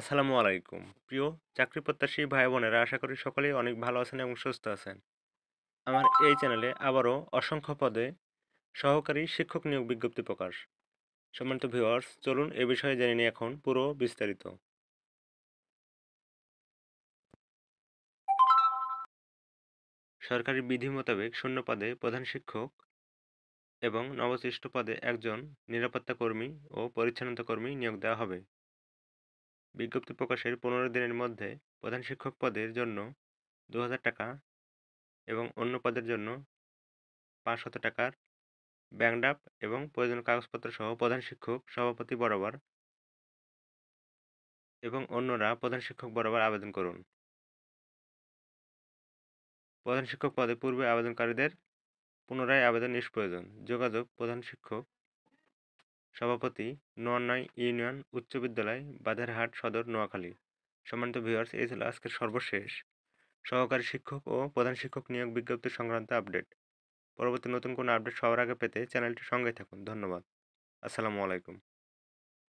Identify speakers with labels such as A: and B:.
A: আসসালামু আলাইকুম প্রিয় চাকরি প্রত্যাশী ভাই বোনেরা আশা করি সকলেই অনেক ভালো আছেন এবং সুস্থ আছেন আমার এই চ্যানেলে আবারও অসংখ্য পদে সহকারী শিক্ষক নিয়োগ বিজ্ঞপ্তি প্রকাশ সম্মানিত ভিউয়ার্স চলুন এ বিষয়ে জেনে নিই এখন পুরো বিস্তারিত সরকারি বিধি মোতাবেক শূন্য পদে প্রধান শিক্ষক এবং নবশিষ্ট পদে একজন নিরাপত্তা কর্মী ও পরিচ্ছন্নতা কর্মী নিয়োগ দেওয়া হবে বিজ্ঞপ্তি প্রকাশের পনেরো দিনের মধ্যে প্রধান শিক্ষক পদের জন্য দু টাকা এবং অন্য পদের জন্য পাঁচশত টাকার ব্যাংডাপ এবং প্রয়োজনীয় কাগজপত্র সহ প্রধান শিক্ষক সভাপতি বরাবর এবং অন্যরা প্রধান শিক্ষক বরাবর আবেদন করুন প্রধান শিক্ষক পদে পূর্বে আবেদনকারীদের পুনরায় আবেদন নিষ্প্রয়োজন যোগাযোগ প্রধান শিক্ষক সভাপতি নোয়ানয় ইউনিয়ন উচ্চ বিদ্যালয় বাধারহাট সদর নোয়াখালী সম্মানিত ভিউয়ার্স এই ছিল আজকের সর্বশেষ সহকারী শিক্ষক ও প্রধান শিক্ষক নিয়োগ বিজ্ঞপ্তি সংক্রান্ত আপডেট পরবর্তী নতুন কোনো আপডেট সবার আগে পেতে চ্যানেলটি সঙ্গে থাকুন ধন্যবাদ আসসালামু আলাইকুম